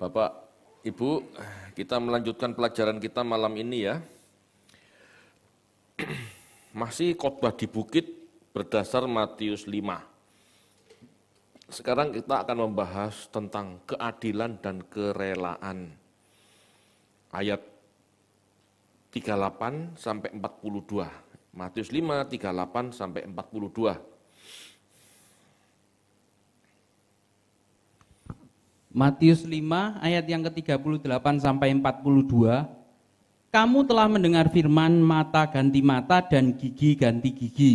Bapak, Ibu, kita melanjutkan pelajaran kita malam ini ya. Masih khotbah di bukit berdasar Matius 5. Sekarang kita akan membahas tentang keadilan dan kerelaan. Ayat 38 sampai 42. Matius 5 38 sampai 42. Matius 5 ayat yang ke-38 sampai 42. Kamu telah mendengar firman mata ganti mata dan gigi ganti gigi.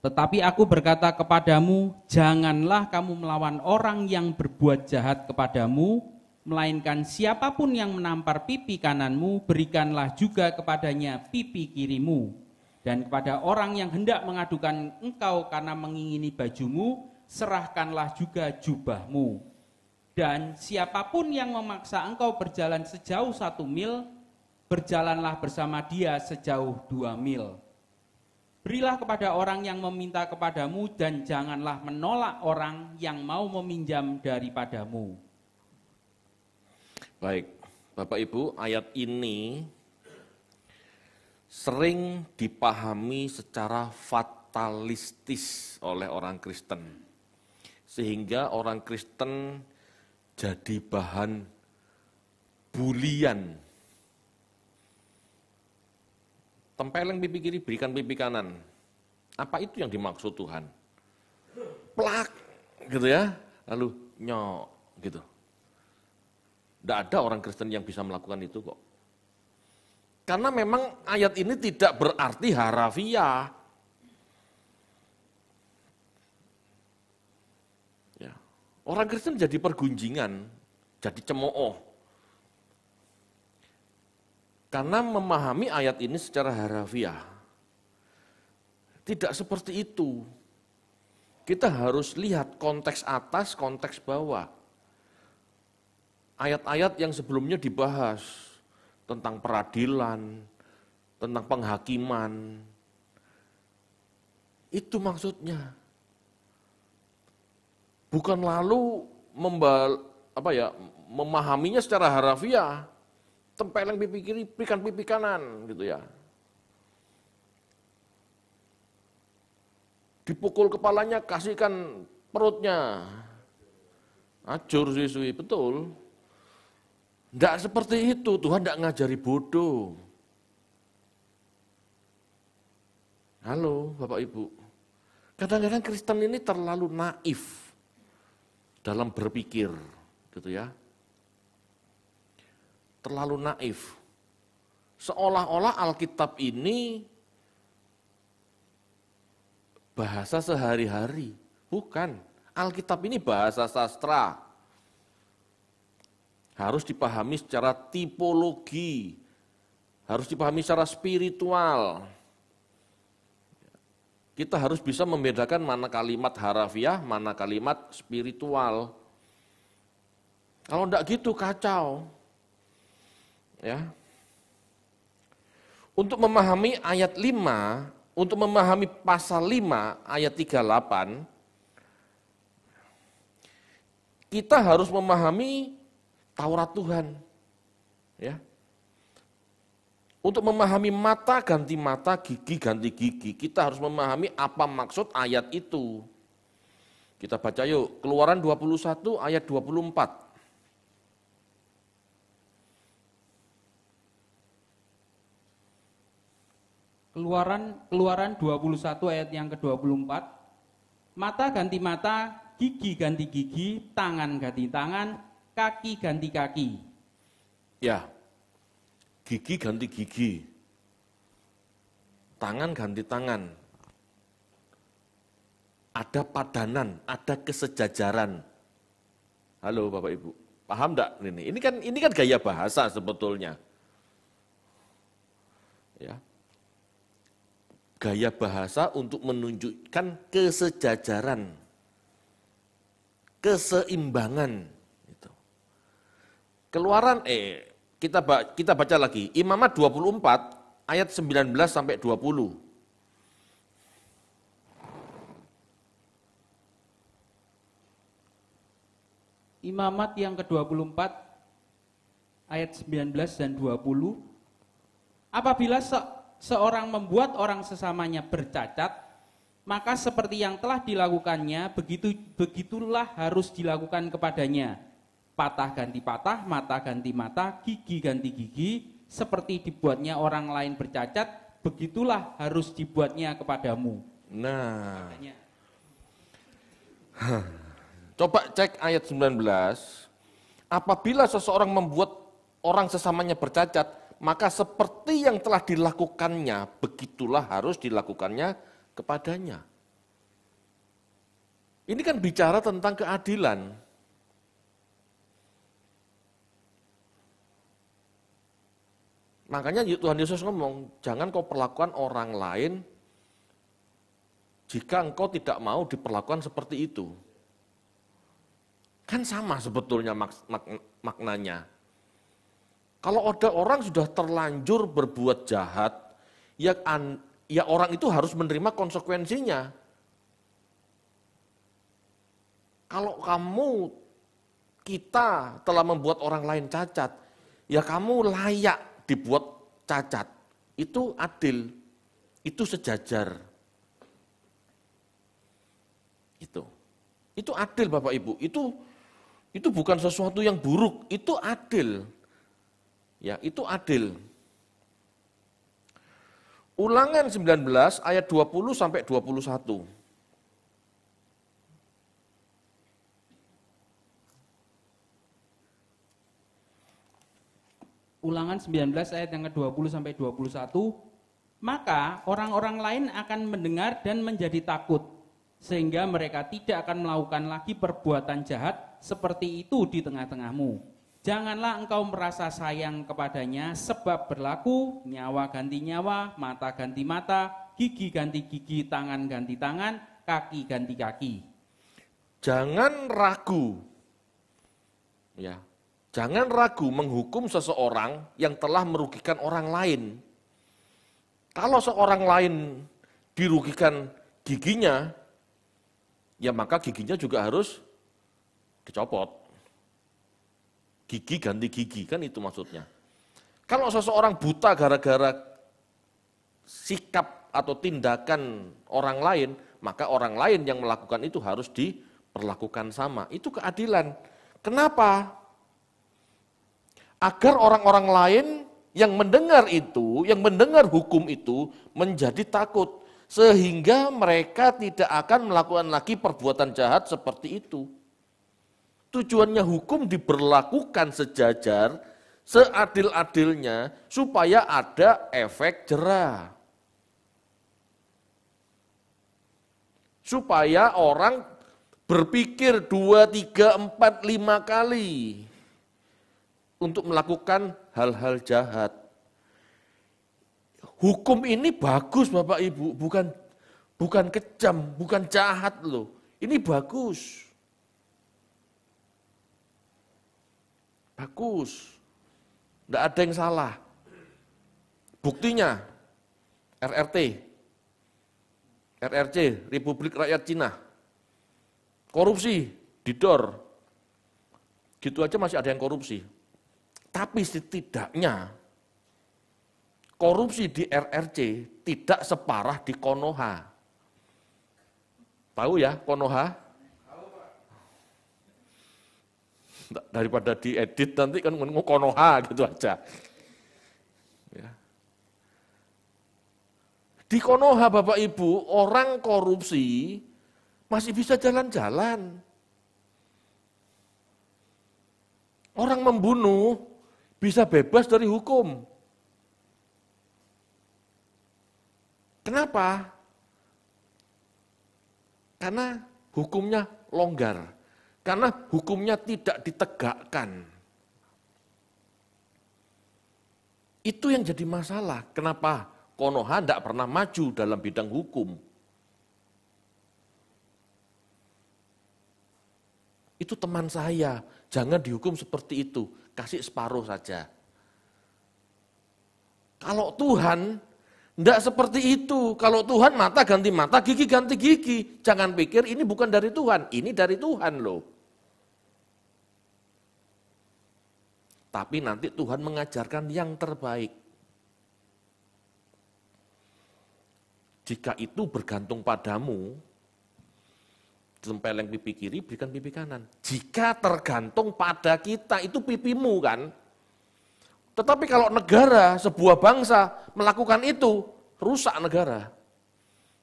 Tetapi aku berkata kepadamu, janganlah kamu melawan orang yang berbuat jahat kepadamu, melainkan siapapun yang menampar pipi kananmu, berikanlah juga kepadanya pipi kirimu. Dan kepada orang yang hendak mengadukan engkau karena mengingini bajumu, serahkanlah juga jubahmu. Dan siapapun yang memaksa engkau berjalan sejauh satu mil, berjalanlah bersama dia sejauh dua mil. Berilah kepada orang yang meminta kepadamu dan janganlah menolak orang yang mau meminjam daripadamu. Baik, Bapak Ibu, ayat ini sering dipahami secara fatalistis oleh orang Kristen. Sehingga orang Kristen jadi bahan bulian. Tempeleng pipi kiri, berikan pipi kanan. Apa itu yang dimaksud Tuhan? Plak, gitu ya. Lalu nyok, gitu. Tidak ada orang Kristen yang bisa melakukan itu kok. Karena memang ayat ini tidak berarti harafiah. Orang Kristen jadi pergunjingan, jadi cemooh. Karena memahami ayat ini secara harafiah. Tidak seperti itu. Kita harus lihat konteks atas, konteks bawah. Ayat-ayat yang sebelumnya dibahas tentang peradilan, tentang penghakiman. Itu maksudnya bukan lalu membal, apa ya, memahaminya secara harafiah. Tempeleng pipi kiri, pikan pipi kanan gitu ya. Dipukul kepalanya, kasihkan perutnya. Ajur siswi, betul. Tidak seperti itu, Tuhan tidak ngajari bodoh. Halo Bapak Ibu, kadang-kadang Kristen ini terlalu naif dalam berpikir, gitu ya. Terlalu naif. Seolah-olah Alkitab ini bahasa sehari-hari. Bukan. Alkitab ini bahasa sastra. Harus dipahami secara tipologi. Harus dipahami secara spiritual kita harus bisa membedakan mana kalimat harafiah, mana kalimat spiritual. Kalau enggak gitu kacau. Ya. Untuk memahami ayat 5, untuk memahami pasal 5 ayat 38, kita harus memahami Taurat Tuhan. Ya. Untuk memahami mata ganti mata, gigi ganti gigi, kita harus memahami apa maksud ayat itu. Kita baca yuk, Keluaran 21 ayat 24. Keluaran Keluaran 21 ayat yang ke-24. Mata ganti mata, gigi ganti gigi, tangan ganti tangan, kaki ganti kaki. Ya, gigi ganti gigi, tangan ganti tangan, ada padanan, ada kesejajaran. Halo Bapak Ibu, paham enggak ini? Ini kan ini kan gaya bahasa sebetulnya. Ya. Gaya bahasa untuk menunjukkan kesejajaran, keseimbangan gitu. Keluaran eh kita kita baca lagi Imamat 24 ayat 19 sampai 20. Imamat yang ke-24 ayat 19 dan 20 Apabila se seorang membuat orang sesamanya bercacat maka seperti yang telah dilakukannya begitu begitulah harus dilakukan kepadanya patah ganti patah, mata ganti mata, gigi ganti gigi, seperti dibuatnya orang lain bercacat, begitulah harus dibuatnya kepadamu. Nah. Katanya. Coba cek ayat 19. Apabila seseorang membuat orang sesamanya bercacat, maka seperti yang telah dilakukannya, begitulah harus dilakukannya kepadanya. Ini kan bicara tentang keadilan. Makanya Tuhan Yesus ngomong, jangan kau perlakukan orang lain jika engkau tidak mau diperlakukan seperti itu. Kan sama sebetulnya mak mak maknanya. Kalau ada orang sudah terlanjur berbuat jahat, ya, an ya orang itu harus menerima konsekuensinya. Kalau kamu kita telah membuat orang lain cacat, ya kamu layak dibuat cacat, itu adil, itu sejajar. Itu. Itu adil Bapak Ibu, itu itu bukan sesuatu yang buruk, itu adil. Ya, itu adil. Ulangan 19 ayat 20 sampai 21. Ulangan 19 ayat yang ke-20 sampai 21, maka orang-orang lain akan mendengar dan menjadi takut sehingga mereka tidak akan melakukan lagi perbuatan jahat seperti itu di tengah-tengahmu. Janganlah engkau merasa sayang kepadanya sebab berlaku nyawa ganti nyawa, mata ganti mata, gigi ganti gigi, tangan ganti tangan, kaki ganti kaki. Jangan ragu. Ya, Jangan ragu menghukum seseorang yang telah merugikan orang lain. Kalau seorang lain dirugikan giginya, ya maka giginya juga harus dicopot. Gigi ganti gigi, kan itu maksudnya. Kalau seseorang buta gara-gara sikap atau tindakan orang lain, maka orang lain yang melakukan itu harus diperlakukan sama. Itu keadilan. Kenapa? agar orang-orang lain yang mendengar itu, yang mendengar hukum itu menjadi takut sehingga mereka tidak akan melakukan lagi perbuatan jahat seperti itu. Tujuannya hukum diberlakukan sejajar, seadil-adilnya supaya ada efek jerah. Supaya orang berpikir dua, tiga, empat, lima kali untuk melakukan hal-hal jahat. Hukum ini bagus Bapak Ibu, bukan bukan kejam, bukan jahat loh. Ini bagus. Bagus. Tidak ada yang salah. Buktinya, RRT, RRC, Republik Rakyat Cina. Korupsi, didor. Gitu aja masih ada yang korupsi. Tapi setidaknya korupsi di RRC tidak separah di Konoha. Tahu ya Konoha? Daripada diedit nanti kan ngomong Konoha gitu aja. Ya. Di Konoha Bapak Ibu, orang korupsi masih bisa jalan-jalan. Orang membunuh bisa bebas dari hukum. Kenapa? Karena hukumnya longgar. Karena hukumnya tidak ditegakkan. Itu yang jadi masalah. Kenapa Konoha tidak pernah maju dalam bidang hukum? Itu teman saya, jangan dihukum seperti itu kasih separuh saja. Kalau Tuhan tidak seperti itu. Kalau Tuhan mata ganti mata, gigi ganti gigi. Jangan pikir ini bukan dari Tuhan, ini dari Tuhan loh. Tapi nanti Tuhan mengajarkan yang terbaik. Jika itu bergantung padamu, Tempeleng pipi kiri, berikan pipi kanan. Jika tergantung pada kita, itu pipimu kan. Tetapi kalau negara, sebuah bangsa melakukan itu, rusak negara.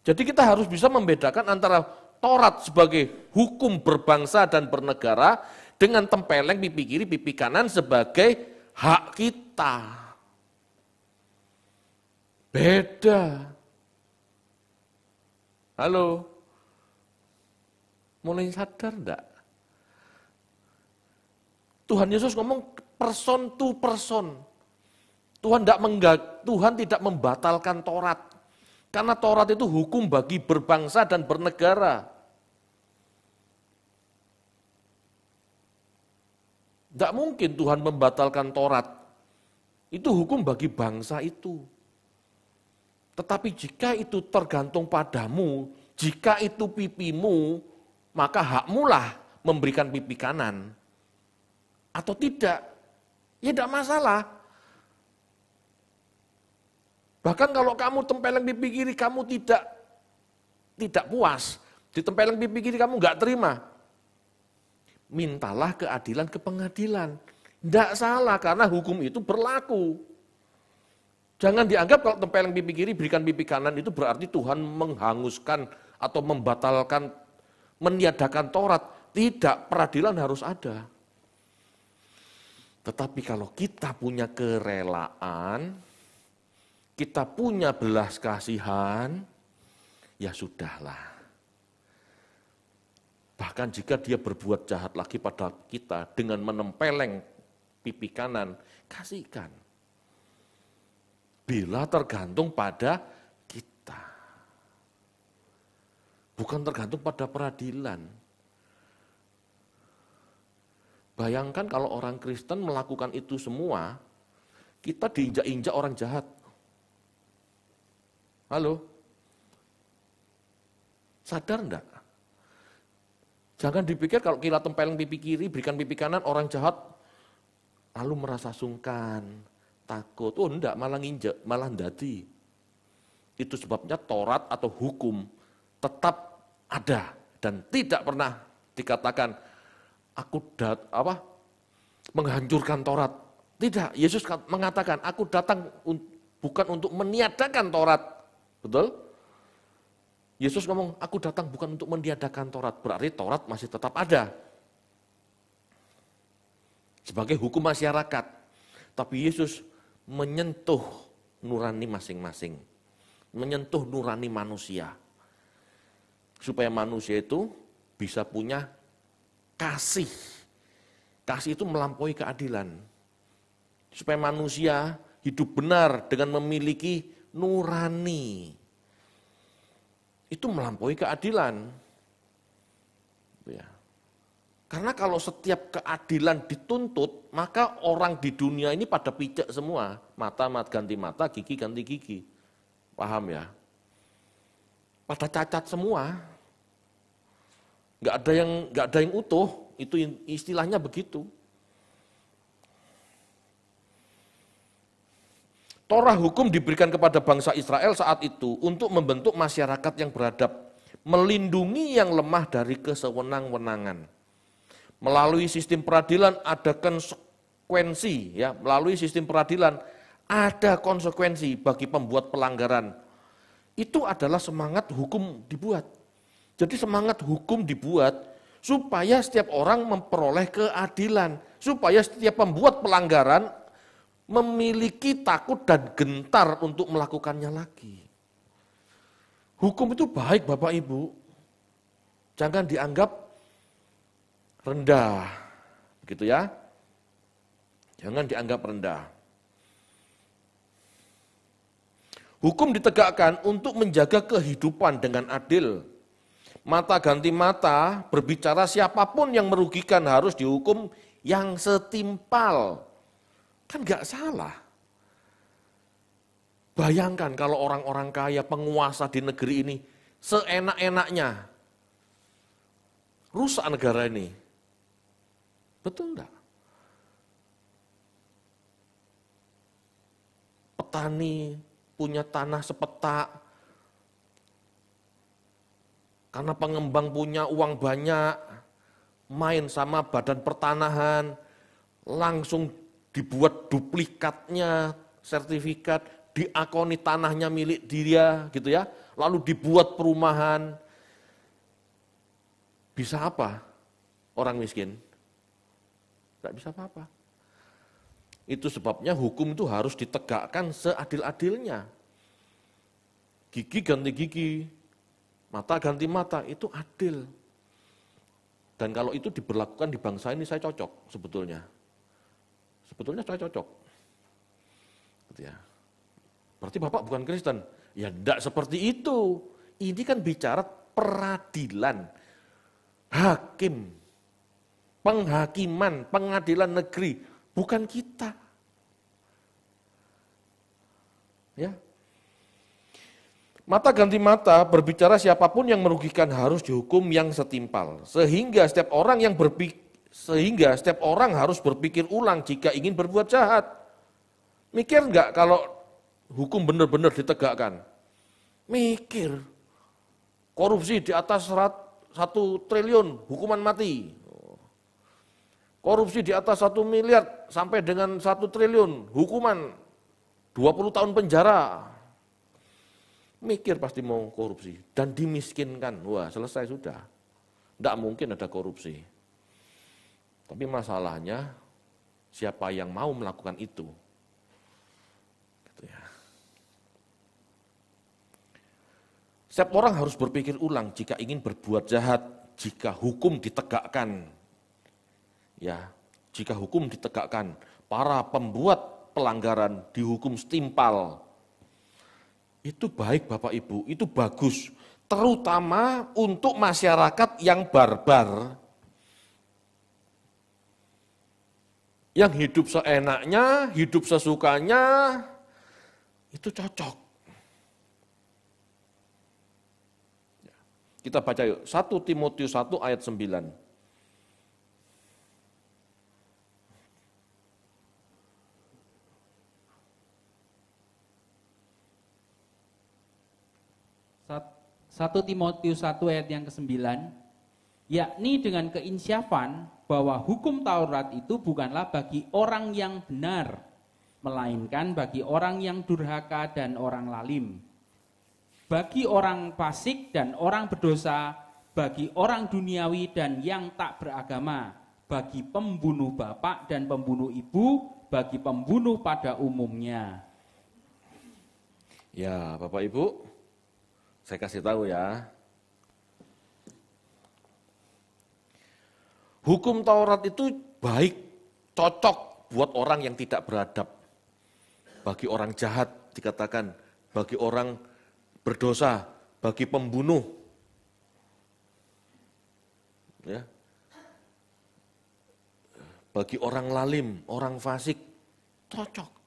Jadi kita harus bisa membedakan antara Torat sebagai hukum berbangsa dan bernegara dengan tempeleng pipi kiri, pipi kanan sebagai hak kita. Beda. Halo. Mulai sadar enggak? Tuhan Yesus ngomong person to person. Tuhan tidak menggag, Tuhan tidak membatalkan Taurat. Karena Taurat itu hukum bagi berbangsa dan bernegara. Tidak mungkin Tuhan membatalkan Taurat. Itu hukum bagi bangsa itu. Tetapi jika itu tergantung padamu, jika itu pipimu, maka hakmulah memberikan pipi kanan. Atau tidak, ya tidak masalah. Bahkan kalau kamu tempeleng pipi kiri, kamu tidak tidak puas. Ditempeleng pipi kiri, kamu nggak terima. Mintalah keadilan ke pengadilan. Tidak salah, karena hukum itu berlaku. Jangan dianggap kalau tempeleng pipi kiri berikan pipi kanan itu berarti Tuhan menghanguskan atau membatalkan meniadakan Taurat, tidak peradilan harus ada. Tetapi kalau kita punya kerelaan, kita punya belas kasihan, ya sudahlah. Bahkan jika dia berbuat jahat lagi pada kita dengan menempeleng pipi kanan, kasihkan. Bila tergantung pada Bukan tergantung pada peradilan. Bayangkan kalau orang Kristen melakukan itu semua, kita diinjak-injak orang jahat. Halo? Sadar enggak? Jangan dipikir kalau kita tempeleng pipi kiri, berikan pipi kanan, orang jahat lalu merasa sungkan, takut. Oh enggak, malah nginjak, malah dadi. Itu sebabnya Torat atau hukum tetap ada dan tidak pernah dikatakan aku dat apa menghancurkan Taurat. Tidak, Yesus mengatakan aku datang un, bukan untuk meniadakan Taurat. Betul? Yesus ngomong, aku datang bukan untuk meniadakan Taurat. Berarti Taurat masih tetap ada. Sebagai hukum masyarakat. Tapi Yesus menyentuh nurani masing-masing. Menyentuh nurani manusia supaya manusia itu bisa punya kasih. Kasih itu melampaui keadilan. Supaya manusia hidup benar dengan memiliki nurani. Itu melampaui keadilan. Gitu ya. Karena kalau setiap keadilan dituntut, maka orang di dunia ini pada pijak semua. Mata mata ganti mata, gigi ganti gigi. Paham ya? Pada cacat semua nggak ada yang nggak ada yang utuh itu istilahnya begitu Torah hukum diberikan kepada bangsa Israel saat itu untuk membentuk masyarakat yang beradab, melindungi yang lemah dari kesewenang-wenangan. Melalui sistem peradilan ada konsekuensi, ya, melalui sistem peradilan ada konsekuensi bagi pembuat pelanggaran. Itu adalah semangat hukum dibuat. Jadi semangat hukum dibuat supaya setiap orang memperoleh keadilan, supaya setiap pembuat pelanggaran memiliki takut dan gentar untuk melakukannya lagi. Hukum itu baik Bapak Ibu. Jangan dianggap rendah. gitu ya. Jangan dianggap rendah. Hukum ditegakkan untuk menjaga kehidupan dengan adil mata ganti mata, berbicara siapapun yang merugikan harus dihukum yang setimpal. Kan gak salah. Bayangkan kalau orang-orang kaya penguasa di negeri ini seenak-enaknya rusak negara ini. Betul enggak? Petani punya tanah sepetak, karena pengembang punya uang banyak, main sama badan pertanahan, langsung dibuat duplikatnya, sertifikat, diakoni tanahnya milik dia gitu ya. Lalu dibuat perumahan. Bisa apa orang miskin? Tidak bisa apa-apa. Itu sebabnya hukum itu harus ditegakkan seadil-adilnya. Gigi ganti gigi, Mata ganti mata itu adil. Dan kalau itu diberlakukan di bangsa ini saya cocok sebetulnya. Sebetulnya saya cocok. Gitu ya. Berarti Bapak bukan Kristen. Ya tidak seperti itu. Ini kan bicara peradilan. Hakim. Penghakiman, pengadilan negeri. Bukan kita. Ya, Mata ganti mata berbicara siapapun yang merugikan harus dihukum yang setimpal. Sehingga setiap orang yang berpikir sehingga setiap orang harus berpikir ulang jika ingin berbuat jahat. Mikir enggak kalau hukum benar-benar ditegakkan? Mikir. Korupsi di atas satu triliun hukuman mati. Korupsi di atas satu miliar sampai dengan satu triliun hukuman 20 tahun penjara mikir pasti mau korupsi dan dimiskinkan. Wah, selesai sudah. Tidak mungkin ada korupsi. Tapi masalahnya siapa yang mau melakukan itu? Gitu ya. Setiap orang harus berpikir ulang jika ingin berbuat jahat, jika hukum ditegakkan. Ya, jika hukum ditegakkan, para pembuat pelanggaran dihukum setimpal itu baik Bapak Ibu, itu bagus. Terutama untuk masyarakat yang barbar. Yang hidup seenaknya, hidup sesukanya, itu cocok. Kita baca yuk, 1 Timotius 1 ayat 9. 1 Timotius 1 ayat yang ke-9, yakni dengan keinsyafan bahwa hukum Taurat itu bukanlah bagi orang yang benar, melainkan bagi orang yang durhaka dan orang lalim. Bagi orang fasik dan orang berdosa, bagi orang duniawi dan yang tak beragama, bagi pembunuh bapak dan pembunuh ibu, bagi pembunuh pada umumnya. Ya, Bapak Ibu, saya kasih tahu ya. Hukum Taurat itu baik, cocok buat orang yang tidak beradab. Bagi orang jahat dikatakan, bagi orang berdosa, bagi pembunuh. Ya. Bagi orang lalim, orang fasik, cocok.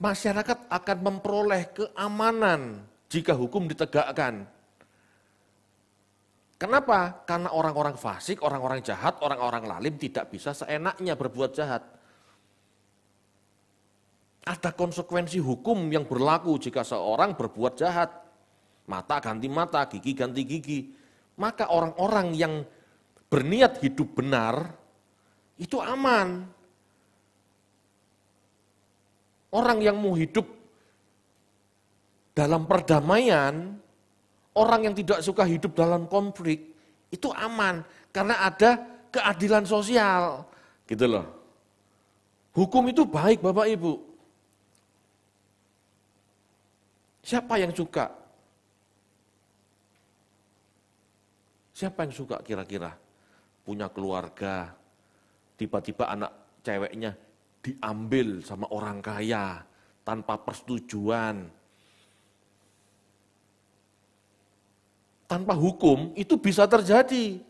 masyarakat akan memperoleh keamanan jika hukum ditegakkan. Kenapa? Karena orang-orang fasik, orang-orang jahat, orang-orang lalim tidak bisa seenaknya berbuat jahat. Ada konsekuensi hukum yang berlaku jika seorang berbuat jahat. Mata ganti mata, gigi ganti gigi. Maka orang-orang yang berniat hidup benar itu aman Orang yang mau hidup dalam perdamaian, orang yang tidak suka hidup dalam konflik, itu aman karena ada keadilan sosial. Gitu loh. Hukum itu baik Bapak Ibu. Siapa yang suka? Siapa yang suka kira-kira? Punya keluarga, tiba-tiba anak ceweknya diambil sama orang kaya tanpa persetujuan. Tanpa hukum itu bisa terjadi.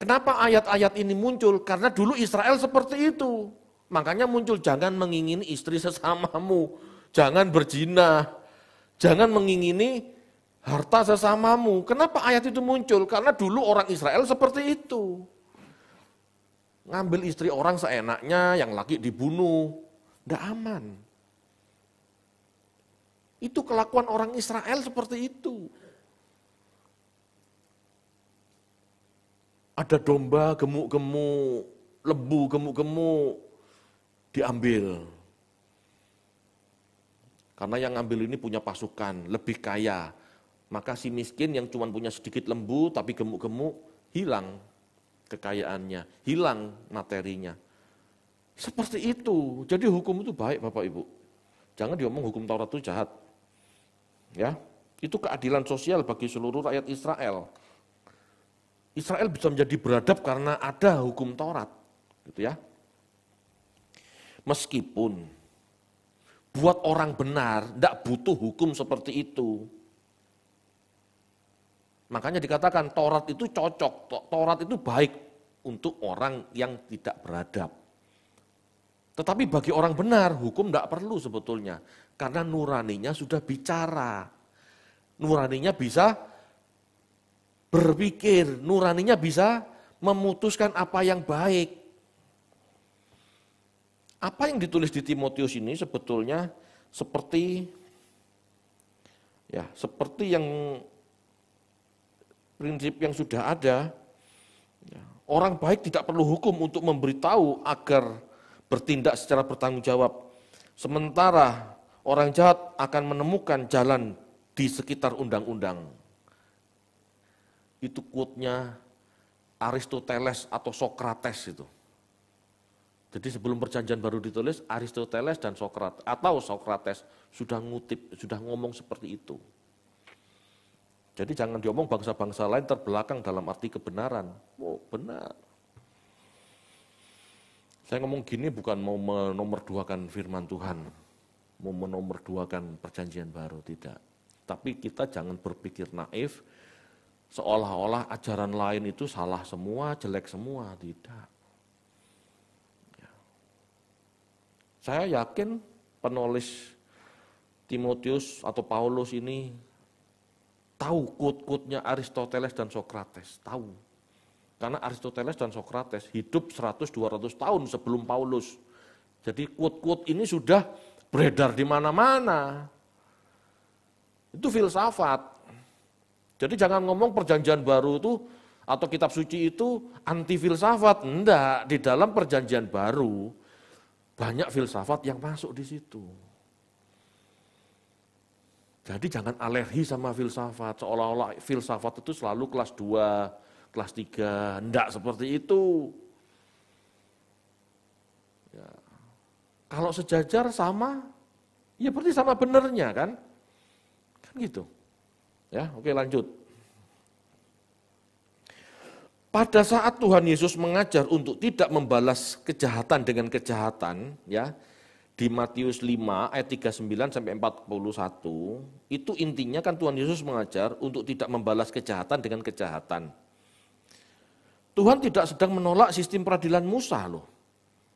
Kenapa ayat-ayat ini muncul? Karena dulu Israel seperti itu. Makanya muncul jangan mengingini istri sesamamu, jangan berzina, jangan mengingini harta sesamamu. Kenapa ayat itu muncul? Karena dulu orang Israel seperti itu. Ngambil istri orang seenaknya, yang laki dibunuh. Tidak aman. Itu kelakuan orang Israel seperti itu. Ada domba gemuk-gemuk, lebu gemuk-gemuk, diambil. Karena yang ngambil ini punya pasukan, lebih kaya. Maka si miskin yang cuma punya sedikit lembu tapi gemuk-gemuk hilang kekayaannya, hilang materinya. Seperti itu. Jadi hukum itu baik Bapak Ibu. Jangan diomong hukum Taurat itu jahat. Ya, itu keadilan sosial bagi seluruh rakyat Israel. Israel bisa menjadi beradab karena ada hukum Taurat, gitu ya. Meskipun buat orang benar tidak butuh hukum seperti itu. Makanya dikatakan Taurat itu cocok, Taurat itu baik untuk orang yang tidak beradab. Tetapi bagi orang benar, hukum tidak perlu sebetulnya. Karena nuraninya sudah bicara. Nuraninya bisa berpikir, nuraninya bisa memutuskan apa yang baik. Apa yang ditulis di Timotius ini sebetulnya seperti ya, seperti yang prinsip yang sudah ada. Ya, orang baik tidak perlu hukum untuk memberitahu agar bertindak secara bertanggung jawab. Sementara orang jahat akan menemukan jalan di sekitar undang-undang. Itu quote-nya Aristoteles atau Sokrates itu. Jadi sebelum perjanjian baru ditulis, Aristoteles dan Sokrates atau Sokrates sudah ngutip, sudah ngomong seperti itu. Jadi jangan diomong bangsa-bangsa lain terbelakang dalam arti kebenaran. Oh, benar. Saya ngomong gini bukan mau menomorduakan firman Tuhan, mau menomorduakan perjanjian baru, tidak. Tapi kita jangan berpikir naif, seolah-olah ajaran lain itu salah semua, jelek semua, tidak. Ya. Saya yakin penulis Timotius atau Paulus ini tahu kut-kutnya Aristoteles dan Sokrates, tahu. Karena Aristoteles dan Sokrates hidup 100-200 tahun sebelum Paulus. Jadi kut-kut ini sudah beredar di mana-mana. Itu filsafat. Jadi jangan ngomong perjanjian baru itu atau kitab suci itu anti filsafat. Enggak, di dalam perjanjian baru banyak filsafat yang masuk di situ. Jadi jangan alergi sama filsafat, seolah-olah filsafat itu selalu kelas 2, kelas 3, enggak seperti itu. Ya. Kalau sejajar sama, ya berarti sama benernya kan? Kan gitu. Ya, oke lanjut. Pada saat Tuhan Yesus mengajar untuk tidak membalas kejahatan dengan kejahatan, ya, di Matius 5 ayat 39 sampai 41 itu intinya kan Tuhan Yesus mengajar untuk tidak membalas kejahatan dengan kejahatan. Tuhan tidak sedang menolak sistem peradilan Musa loh.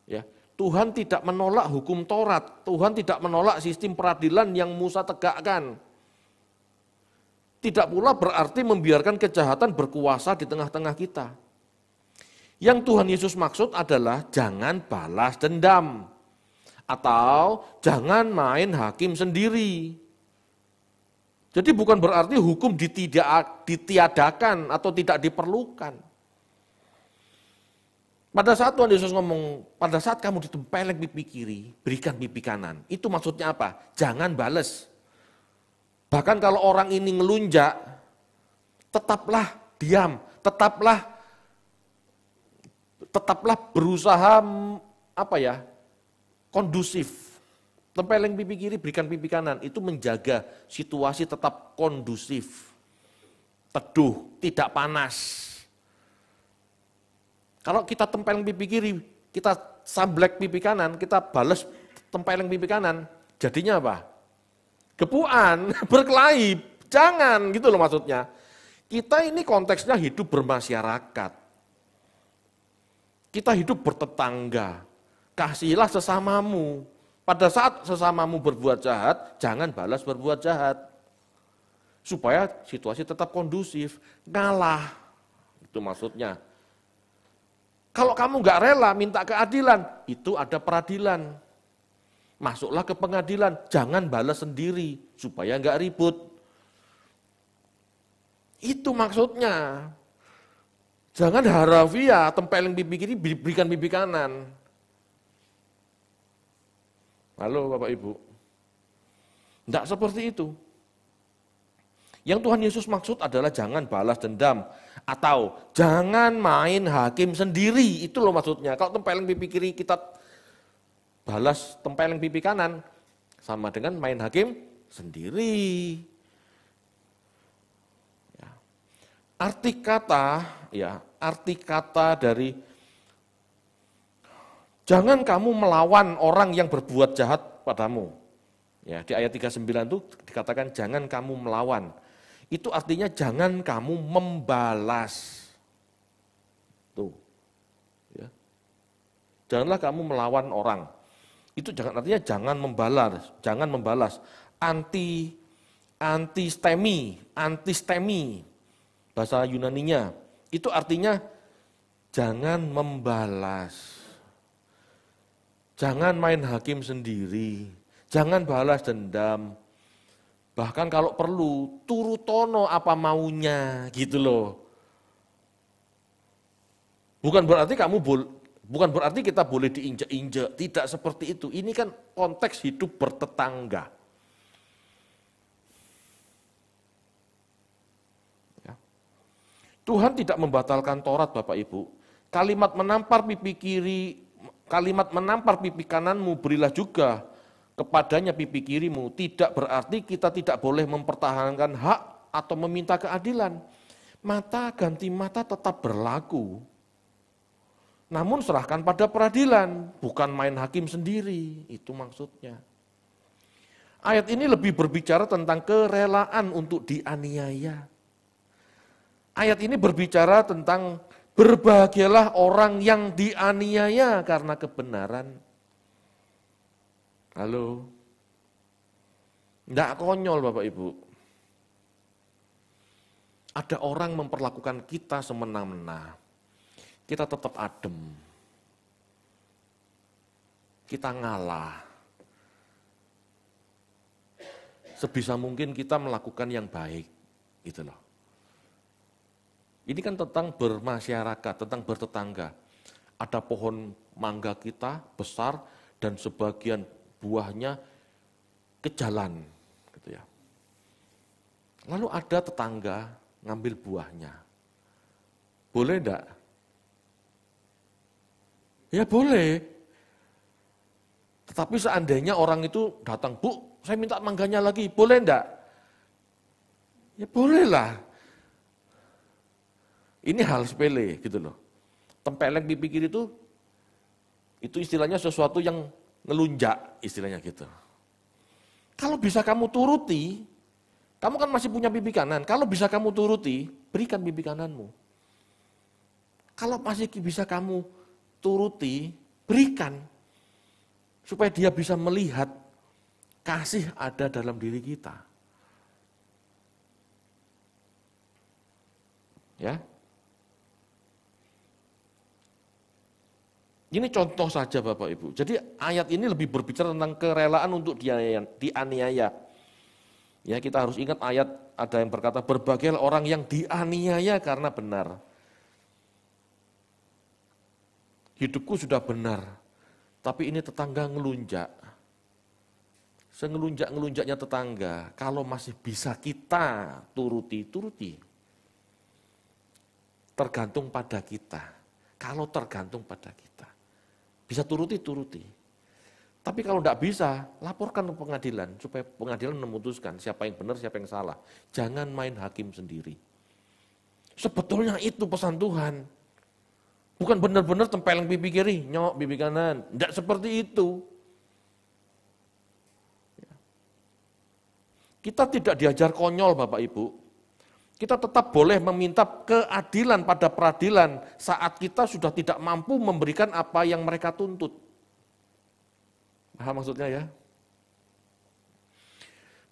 Ya, Tuhan tidak menolak hukum Taurat, Tuhan tidak menolak sistem peradilan yang Musa tegakkan. Tidak pula berarti membiarkan kejahatan berkuasa di tengah-tengah kita. Yang Tuhan Yesus maksud adalah jangan balas dendam atau jangan main hakim sendiri. Jadi bukan berarti hukum ditidak, ditiadakan atau tidak diperlukan. Pada saat Tuhan Yesus ngomong, pada saat kamu ditempelek pipi kiri, berikan pipi kanan. Itu maksudnya apa? Jangan bales. Bahkan kalau orang ini ngelunjak, tetaplah diam, tetaplah tetaplah berusaha apa ya? kondusif. Tempeleng pipi kiri, berikan pipi kanan. Itu menjaga situasi tetap kondusif. Teduh, tidak panas. Kalau kita tempeleng pipi kiri, kita samblek pipi kanan, kita bales tempeleng pipi kanan, jadinya apa? Kepuan berkelahi, jangan gitu loh maksudnya. Kita ini konteksnya hidup bermasyarakat. Kita hidup bertetangga kasihilah sesamamu. Pada saat sesamamu berbuat jahat, jangan balas berbuat jahat. Supaya situasi tetap kondusif, ngalah. Itu maksudnya. Kalau kamu nggak rela minta keadilan, itu ada peradilan. Masuklah ke pengadilan, jangan balas sendiri supaya nggak ribut. Itu maksudnya. Jangan harafiah, tempeleng pipi kiri, berikan pipi kanan. Halo Bapak Ibu. Tidak seperti itu. Yang Tuhan Yesus maksud adalah jangan balas dendam atau jangan main hakim sendiri. Itu loh maksudnya. Kalau tempeleng pipi kiri kita balas tempeleng pipi kanan sama dengan main hakim sendiri. Ya. Arti kata, ya, arti kata dari Jangan kamu melawan orang yang berbuat jahat padamu. Ya, di ayat 39 itu dikatakan jangan kamu melawan. Itu artinya jangan kamu membalas. Tuh. Ya. Janganlah kamu melawan orang. Itu jangan artinya jangan membalas, jangan membalas. Anti antistemi, antistemi bahasa Yunaninya. Itu artinya jangan membalas. Jangan main hakim sendiri, jangan balas dendam. Bahkan kalau perlu, turutono apa maunya gitu loh. Bukan berarti kamu bukan berarti kita boleh diinjak-injak, tidak seperti itu. Ini kan konteks hidup bertetangga. Ya. Tuhan tidak membatalkan Taurat Bapak Ibu. Kalimat menampar pipi kiri Kalimat menampar pipi kananmu berilah juga kepadanya pipi kirimu. Tidak berarti kita tidak boleh mempertahankan hak atau meminta keadilan. Mata ganti mata tetap berlaku. Namun serahkan pada peradilan, bukan main hakim sendiri, itu maksudnya. Ayat ini lebih berbicara tentang kerelaan untuk dianiaya. Ayat ini berbicara tentang Berbahagialah orang yang dianiaya karena kebenaran. Halo. Tidak konyol Bapak Ibu. Ada orang memperlakukan kita semena-mena. Kita tetap adem. Kita ngalah. Sebisa mungkin kita melakukan yang baik. Gitu loh. Ini kan tentang bermasyarakat, tentang bertetangga. Ada pohon mangga kita besar dan sebagian buahnya ke jalan, gitu ya. Lalu ada tetangga ngambil buahnya. Boleh enggak? Ya boleh. Tetapi seandainya orang itu datang, Bu, saya minta mangganya lagi, boleh enggak? Ya boleh lah. Ini hal sepele gitu loh. Tempelek di pikir itu, itu istilahnya sesuatu yang ngelunjak istilahnya gitu. Kalau bisa kamu turuti, kamu kan masih punya bibi kanan. Kalau bisa kamu turuti, berikan bibi kananmu. Kalau masih bisa kamu turuti, berikan. Supaya dia bisa melihat kasih ada dalam diri kita. Ya, Ini contoh saja Bapak Ibu. Jadi ayat ini lebih berbicara tentang kerelaan untuk dianiaya. Ya kita harus ingat ayat ada yang berkata berbagai orang yang dianiaya karena benar. Hidupku sudah benar, tapi ini tetangga ngelunjak. Sengelunjak-ngelunjaknya tetangga, kalau masih bisa kita turuti-turuti. Tergantung pada kita. Kalau tergantung pada kita. Bisa turuti, turuti. Tapi kalau tidak bisa, laporkan ke pengadilan supaya pengadilan memutuskan siapa yang benar, siapa yang salah. Jangan main hakim sendiri. Sebetulnya itu pesan Tuhan. Bukan benar-benar tempeleng pipi kiri, nyok pipi kanan. Tidak seperti itu. Ya. Kita tidak diajar konyol Bapak Ibu kita tetap boleh meminta keadilan pada peradilan saat kita sudah tidak mampu memberikan apa yang mereka tuntut. Paham maksudnya ya?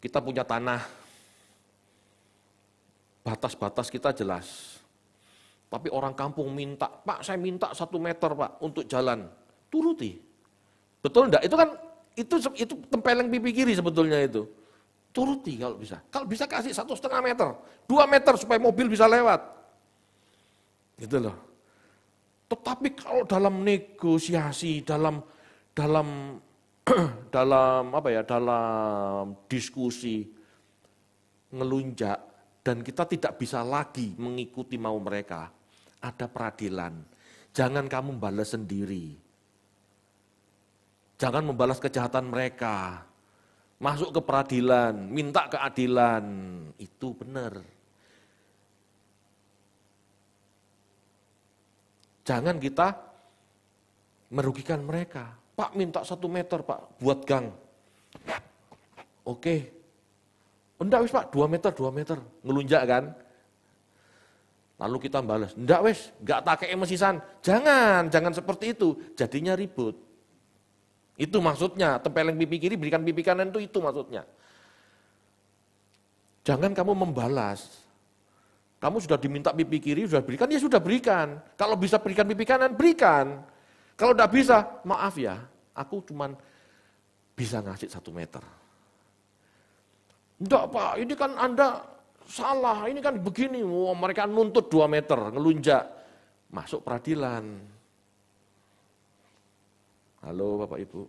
Kita punya tanah, batas-batas kita jelas. Tapi orang kampung minta, Pak saya minta satu meter Pak untuk jalan. Turuti. Betul enggak? Itu kan, itu itu tempeleng pipi kiri sebetulnya itu turuti kalau bisa. Kalau bisa kasih satu setengah meter, dua meter supaya mobil bisa lewat. Gitu loh. Tetapi kalau dalam negosiasi, dalam dalam dalam apa ya, dalam diskusi ngelunjak dan kita tidak bisa lagi mengikuti mau mereka, ada peradilan. Jangan kamu balas sendiri. Jangan membalas kejahatan mereka masuk ke peradilan, minta keadilan, itu benar. Jangan kita merugikan mereka. Pak minta satu meter pak buat gang. Oke. Enggak wis pak, dua meter, dua meter. Ngelunjak kan? Lalu kita balas, enggak wis, enggak tak kayak mesisan. Jangan, jangan seperti itu. Jadinya ribut. Itu maksudnya, tempeleng pipi kiri berikan pipi kanan itu itu maksudnya. Jangan kamu membalas. Kamu sudah diminta pipi kiri, sudah berikan, ya sudah berikan. Kalau bisa berikan pipi kanan, berikan. Kalau tidak bisa, maaf ya, aku cuman bisa ngasih satu meter. Enggak Pak, ini kan Anda salah, ini kan begini. Wah, mereka nuntut dua meter, ngelunjak. Masuk peradilan. Halo Bapak Ibu.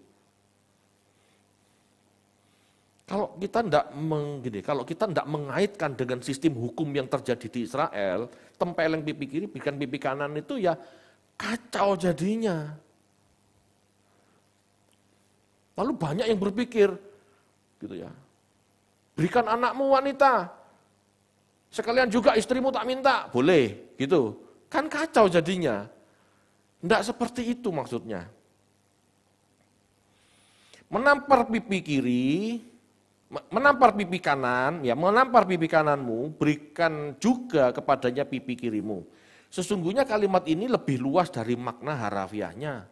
Kalau kita tidak menggini, kalau kita tidak mengaitkan dengan sistem hukum yang terjadi di Israel, tempeleng pipi kiri, bikin pipi kanan itu ya kacau jadinya. Lalu banyak yang berpikir, gitu ya. Berikan anakmu wanita, sekalian juga istrimu tak minta, boleh, gitu. Kan kacau jadinya. Tidak seperti itu maksudnya menampar pipi kiri, menampar pipi kanan, ya menampar pipi kananmu, berikan juga kepadanya pipi kirimu. Sesungguhnya kalimat ini lebih luas dari makna harafiahnya.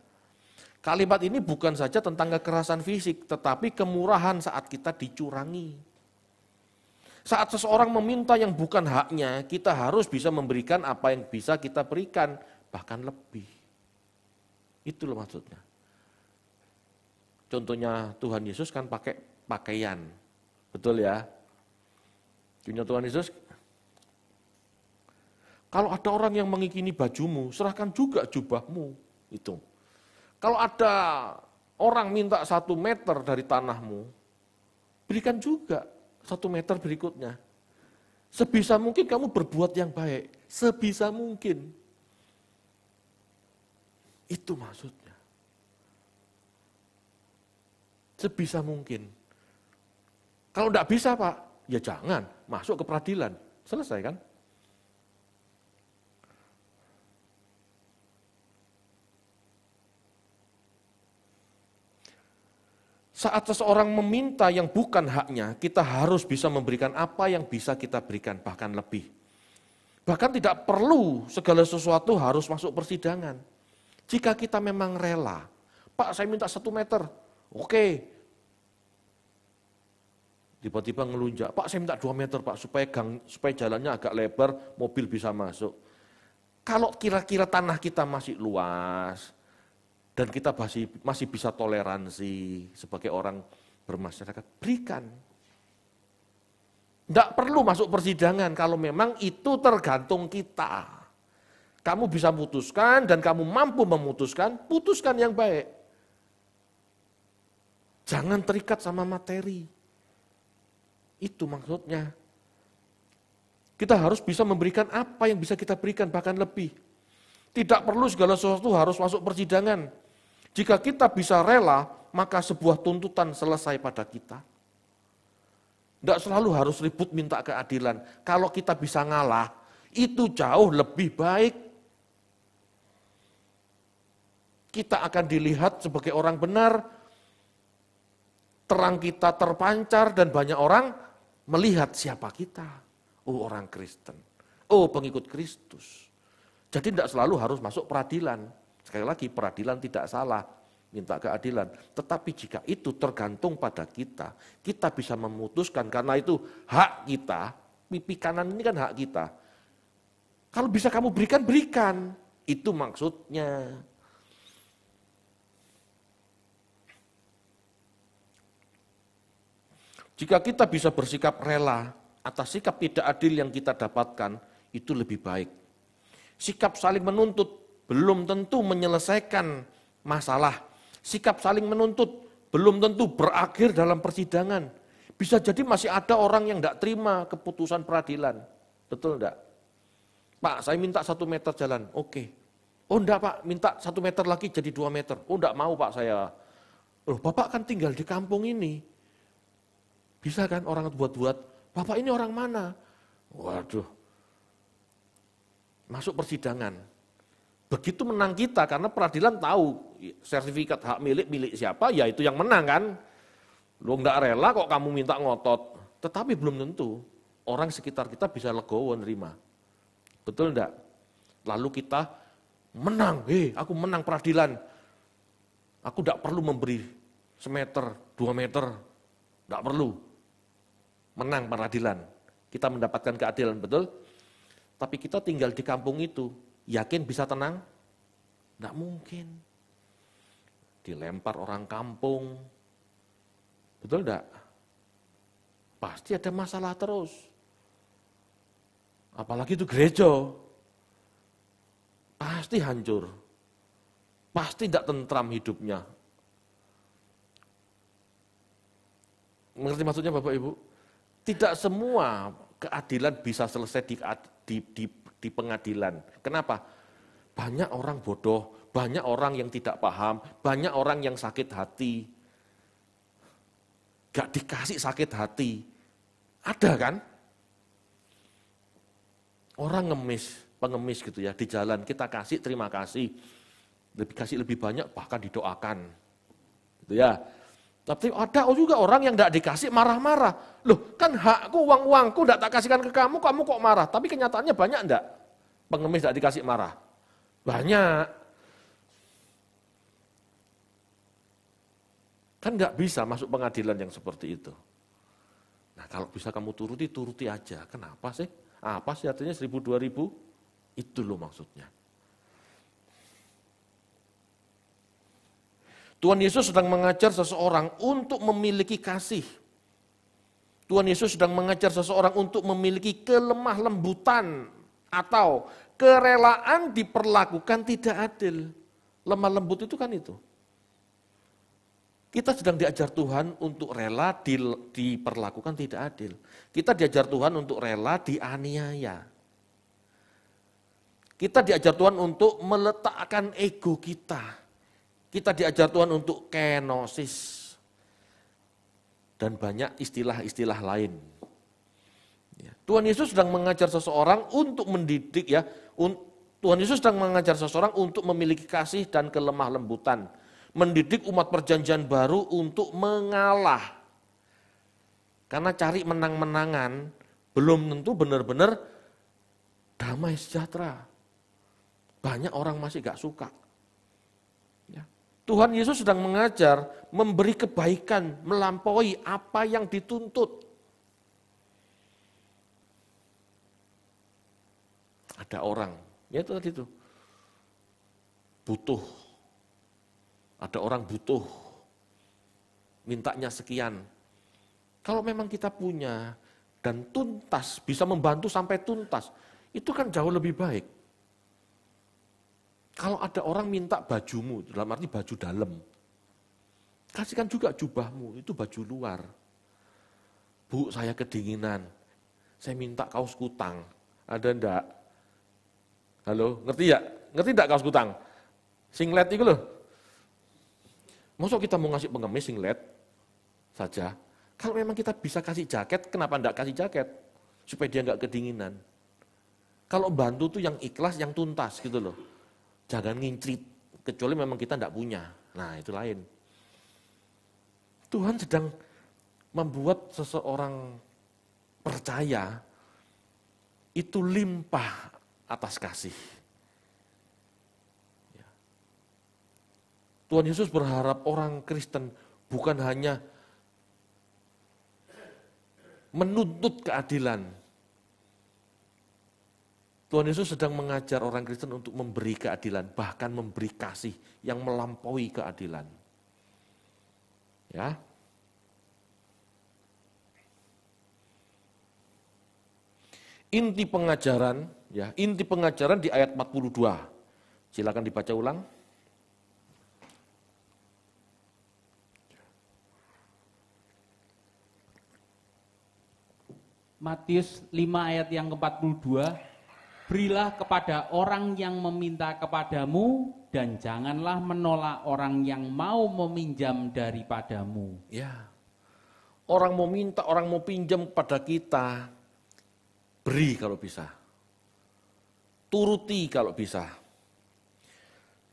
Kalimat ini bukan saja tentang kekerasan fisik, tetapi kemurahan saat kita dicurangi. Saat seseorang meminta yang bukan haknya, kita harus bisa memberikan apa yang bisa kita berikan, bahkan lebih. Itu loh maksudnya. Contohnya Tuhan Yesus kan pakai pakaian. Betul ya? Contohnya Tuhan Yesus kalau ada orang yang mengikini bajumu, serahkan juga jubahmu. Itu. Kalau ada orang minta satu meter dari tanahmu, berikan juga satu meter berikutnya. Sebisa mungkin kamu berbuat yang baik. Sebisa mungkin. Itu maksud. sebisa mungkin. Kalau tidak bisa Pak, ya jangan masuk ke peradilan. Selesai kan? Saat seseorang meminta yang bukan haknya, kita harus bisa memberikan apa yang bisa kita berikan, bahkan lebih. Bahkan tidak perlu segala sesuatu harus masuk persidangan. Jika kita memang rela, Pak saya minta satu meter, Oke. Tiba-tiba ngelunjak, Pak saya minta 2 meter Pak, supaya gang, supaya jalannya agak lebar, mobil bisa masuk. Kalau kira-kira tanah kita masih luas, dan kita masih, masih bisa toleransi sebagai orang bermasyarakat, berikan. Tidak perlu masuk persidangan kalau memang itu tergantung kita. Kamu bisa putuskan dan kamu mampu memutuskan, putuskan yang baik. Jangan terikat sama materi. Itu maksudnya. Kita harus bisa memberikan apa yang bisa kita berikan, bahkan lebih. Tidak perlu segala sesuatu harus masuk persidangan. Jika kita bisa rela, maka sebuah tuntutan selesai pada kita. Tidak selalu harus ribut minta keadilan. Kalau kita bisa ngalah, itu jauh lebih baik. Kita akan dilihat sebagai orang benar, terang kita terpancar dan banyak orang melihat siapa kita. Oh orang Kristen, oh pengikut Kristus. Jadi tidak selalu harus masuk peradilan. Sekali lagi peradilan tidak salah, minta keadilan. Tetapi jika itu tergantung pada kita, kita bisa memutuskan karena itu hak kita, pipi kanan ini kan hak kita. Kalau bisa kamu berikan, berikan. Itu maksudnya. Jika kita bisa bersikap rela atas sikap tidak adil yang kita dapatkan, itu lebih baik. Sikap saling menuntut belum tentu menyelesaikan masalah. Sikap saling menuntut belum tentu berakhir dalam persidangan. Bisa jadi masih ada orang yang tidak terima keputusan peradilan. Betul enggak? Pak, saya minta satu meter jalan. Oke. Oh enggak pak, minta satu meter lagi jadi dua meter. Oh enggak mau pak saya. Loh, bapak kan tinggal di kampung ini bisa kan orang buat-buat, Bapak ini orang mana? Waduh, masuk persidangan. Begitu menang kita, karena peradilan tahu sertifikat hak milik milik siapa, ya itu yang menang kan. Lu enggak rela kok kamu minta ngotot. Tetapi belum tentu orang sekitar kita bisa legowo nerima. Betul enggak? Lalu kita menang, hei eh, aku menang peradilan. Aku tidak perlu memberi semeter, dua meter, tidak perlu menang peradilan. Kita mendapatkan keadilan, betul? Tapi kita tinggal di kampung itu, yakin bisa tenang? Tidak mungkin. Dilempar orang kampung, betul tidak? Pasti ada masalah terus. Apalagi itu gereja, pasti hancur. Pasti tidak tentram hidupnya. Mengerti maksudnya Bapak Ibu? Tidak semua keadilan bisa selesai di, di, di, di pengadilan. Kenapa? Banyak orang bodoh, banyak orang yang tidak paham, banyak orang yang sakit hati. Gak dikasih sakit hati. Ada kan? Orang ngemis, pengemis gitu ya, di jalan kita kasih terima kasih. Lebih kasih lebih banyak bahkan didoakan. Gitu ya. Tapi ada juga orang yang tidak dikasih marah-marah. Loh, kan hakku, uang-uangku tidak tak kasihkan ke kamu, kamu kok marah. Tapi kenyataannya banyak enggak? Pengemis tidak dikasih marah. Banyak. Kan nggak bisa masuk pengadilan yang seperti itu. Nah kalau bisa kamu turuti, turuti aja. Kenapa sih? Apa sih artinya seribu dua ribu? Itu loh maksudnya. Tuhan Yesus sedang mengajar seseorang untuk memiliki kasih. Tuhan Yesus sedang mengajar seseorang untuk memiliki kelemah lembutan atau kerelaan diperlakukan tidak adil. Lemah lembut itu kan itu. Kita sedang diajar Tuhan untuk rela di, diperlakukan tidak adil. Kita diajar Tuhan untuk rela dianiaya. Kita diajar Tuhan untuk meletakkan ego kita kita diajar Tuhan untuk kenosis. Dan banyak istilah-istilah lain. Ya, Tuhan Yesus sedang mengajar seseorang untuk mendidik ya. Tuhan Yesus sedang mengajar seseorang untuk memiliki kasih dan kelemah lembutan. Mendidik umat perjanjian baru untuk mengalah. Karena cari menang-menangan belum tentu benar-benar damai sejahtera. Banyak orang masih gak suka Tuhan Yesus sedang mengajar memberi kebaikan melampaui apa yang dituntut. Ada orang, ya itu tadi itu, butuh. Ada orang butuh, mintanya sekian. Kalau memang kita punya dan tuntas, bisa membantu sampai tuntas, itu kan jauh lebih baik. Kalau ada orang minta bajumu, dalam arti baju dalam, kasihkan juga jubahmu, itu baju luar. Bu, saya kedinginan, saya minta kaos kutang, ada ndak? Halo, ngerti ya? Ngerti ndak kaos kutang? Singlet itu loh. Masuk kita mau ngasih pengemis singlet saja? Kalau memang kita bisa kasih jaket, kenapa ndak kasih jaket? Supaya dia nggak kedinginan. Kalau bantu tuh yang ikhlas, yang tuntas gitu loh Jangan ngincrit, kecuali memang kita tidak punya. Nah itu lain. Tuhan sedang membuat seseorang percaya itu limpah atas kasih. Ya. Tuhan Yesus berharap orang Kristen bukan hanya menuntut keadilan, Tuhan Yesus sedang mengajar orang Kristen untuk memberi keadilan, bahkan memberi kasih yang melampaui keadilan. Ya. Inti pengajaran, ya, inti pengajaran di ayat 42. Silakan dibaca ulang. Matius 5 ayat yang ke-42 Berilah kepada orang yang meminta kepadamu dan janganlah menolak orang yang mau meminjam daripadamu. Ya. Orang mau minta, orang mau pinjam kepada kita, beri kalau bisa. Turuti kalau bisa.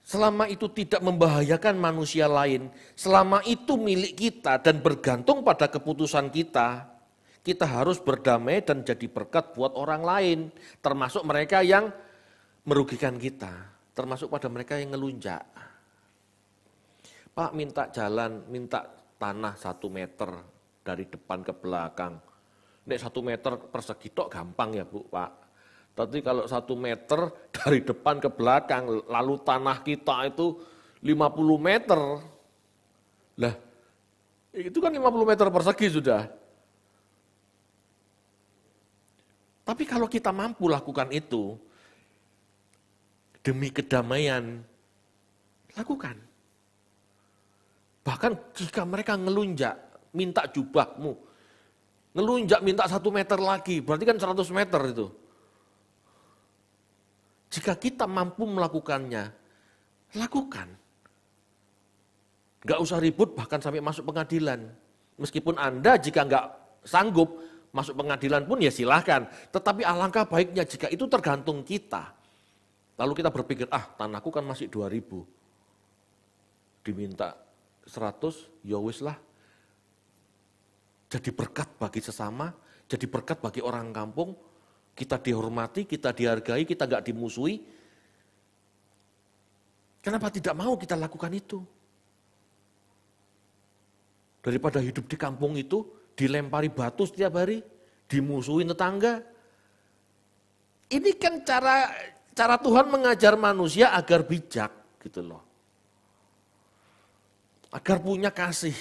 Selama itu tidak membahayakan manusia lain, selama itu milik kita dan bergantung pada keputusan kita, kita harus berdamai dan jadi berkat buat orang lain, termasuk mereka yang merugikan kita, termasuk pada mereka yang ngelunjak. Pak minta jalan, minta tanah satu meter dari depan ke belakang. Nek satu meter persegi tok gampang ya Bu Pak. Tapi kalau satu meter dari depan ke belakang, lalu tanah kita itu 50 meter. Lah, itu kan 50 meter persegi sudah. Tapi kalau kita mampu lakukan itu, demi kedamaian, lakukan. Bahkan jika mereka ngelunjak, minta jubahmu, ngelunjak minta satu meter lagi, berarti kan seratus meter itu. Jika kita mampu melakukannya, lakukan. Gak usah ribut bahkan sampai masuk pengadilan. Meskipun Anda jika nggak sanggup, masuk pengadilan pun ya silahkan. Tetapi alangkah baiknya jika itu tergantung kita. Lalu kita berpikir, ah tanahku kan masih 2000. Diminta 100, ya lah. Jadi berkat bagi sesama, jadi berkat bagi orang kampung. Kita dihormati, kita dihargai, kita gak dimusuhi. Kenapa tidak mau kita lakukan itu? Daripada hidup di kampung itu, dilempari batu setiap hari, dimusuhi tetangga. Ini kan cara cara Tuhan mengajar manusia agar bijak gitu loh. Agar punya kasih.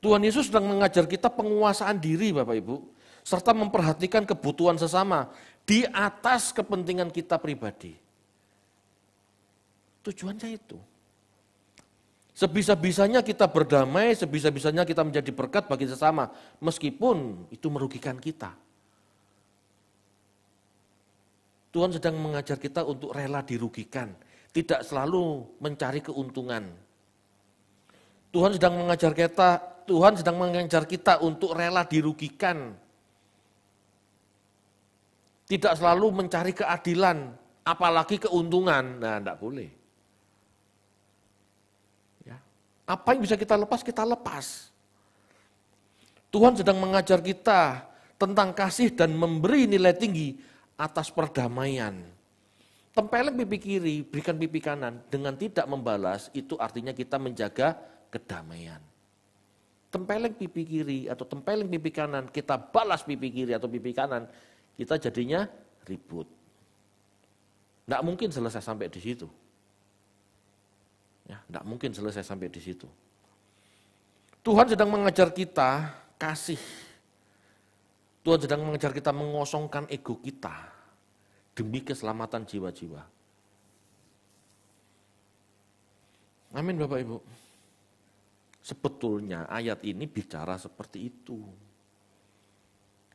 Tuhan Yesus sedang mengajar kita penguasaan diri Bapak Ibu. Serta memperhatikan kebutuhan sesama di atas kepentingan kita pribadi. Tujuannya itu. Sebisa-bisanya kita berdamai, sebisa-bisanya kita menjadi berkat bagi sesama, meskipun itu merugikan kita. Tuhan sedang mengajar kita untuk rela dirugikan, tidak selalu mencari keuntungan. Tuhan sedang mengajar kita, Tuhan sedang mengajar kita untuk rela dirugikan. Tidak selalu mencari keadilan, apalagi keuntungan. Nah, tidak boleh. Apa yang bisa kita lepas, kita lepas. Tuhan sedang mengajar kita tentang kasih dan memberi nilai tinggi atas perdamaian. Tempeleng pipi kiri, berikan pipi kanan. Dengan tidak membalas, itu artinya kita menjaga kedamaian. Tempeleng pipi kiri atau tempeleng pipi kanan, kita balas pipi kiri atau pipi kanan, kita jadinya ribut. Tidak mungkin selesai sampai di situ. Ya, tidak mungkin selesai sampai di situ. Tuhan sedang mengajar kita kasih. Tuhan sedang mengajar kita mengosongkan ego kita demi keselamatan jiwa-jiwa. Amin Bapak Ibu. Sebetulnya ayat ini bicara seperti itu.